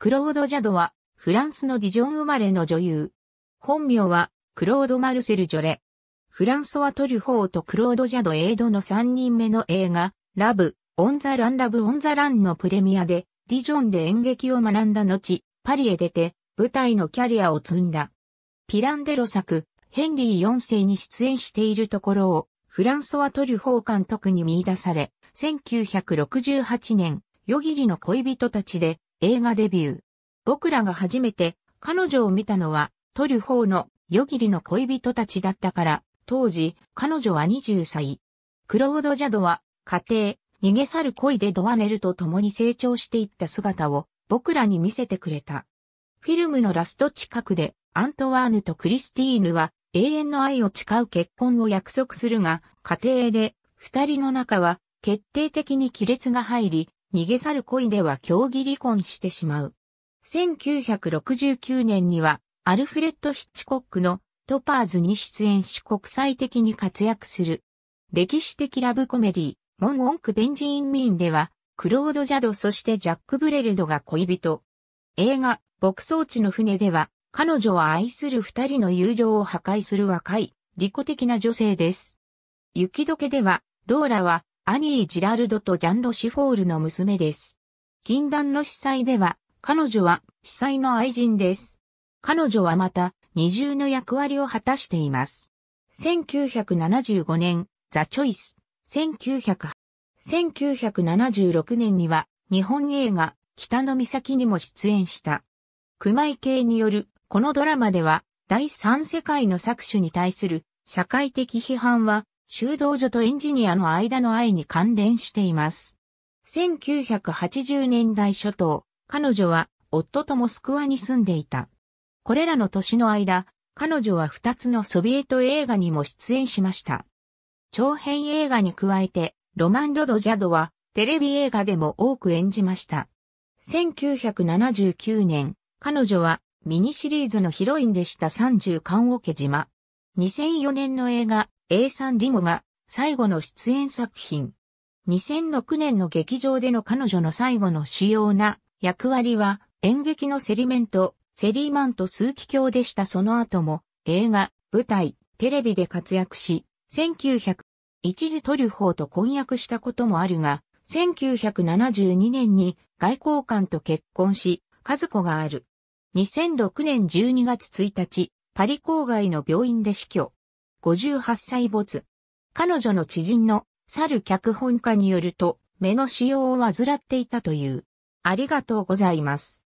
クロード・ジャドは、フランスのディジョン生まれの女優。本名は、クロード・マルセル・ジョレ。フランソワ・トリュフォーとクロード・ジャド・エイドの3人目の映画、ラブ、オン・ザ・ラン・ラブ・オン・ザ・ランのプレミアで、ディジョンで演劇を学んだ後、パリへ出て、舞台のキャリアを積んだ。ピランデロ作、ヘンリー4世に出演しているところを、フランソワ・トリュフォー監督に見出され、1968年、夜霧の恋人たちで、映画デビュー。僕らが初めて彼女を見たのはトリュフォーのギリの恋人たちだったから、当時彼女は20歳。クロード・ジャドは家庭、逃げ去る恋でドワネルと共に成長していった姿を僕らに見せてくれた。フィルムのラスト近くでアントワーヌとクリスティーヌは永遠の愛を誓う結婚を約束するが、家庭で二人の中は決定的に亀裂が入り、逃げ去る恋では競技離婚してしまう。1969年には、アルフレッド・ヒッチコックのトパーズに出演し国際的に活躍する。歴史的ラブコメディ、モン・オンク・ベンジイン・ミーンでは、クロード・ジャドそしてジャック・ブレルドが恋人。映画、牧草地の船では、彼女は愛する二人の友情を破壊する若い、利己的な女性です。雪解けでは、ローラは、アニー・ジラルドとジャン・ロシフォールの娘です。禁断の司祭では、彼女は司祭の愛人です。彼女はまた、二重の役割を果たしています。1975年、ザ・チョイス、1900、1976年には、日本映画、北の岬にも出演した。熊井系による、このドラマでは、第三世界の搾取に対する社会的批判は修道女とエンジニアの間の愛に関連しています。1980年代初頭、彼女は夫とモスクワに住んでいた。これらの年の間、彼女は2つのソビエト映画にも出演しました。長編映画に加えて、ロマン・ロド・ジャドはテレビ映画でも多く演じました。1979年、彼女はミニシリーズのヒロインでした30オ桶島。2004年の映画、A さんリモが最後の出演作品。2006年の劇場での彼女の最後の主要な役割は演劇のセリメント、セリーマンと数奇鏡でしたその後も映画、舞台、テレビで活躍し、1900、一時トリュフォーと婚約したこともあるが、1972年に外交官と結婚し、和子がある。2006年12月1日、パリ郊外の病院で死去。58歳没。彼女の知人の猿脚本家によると、目の使用を患っていたという。ありがとうございます。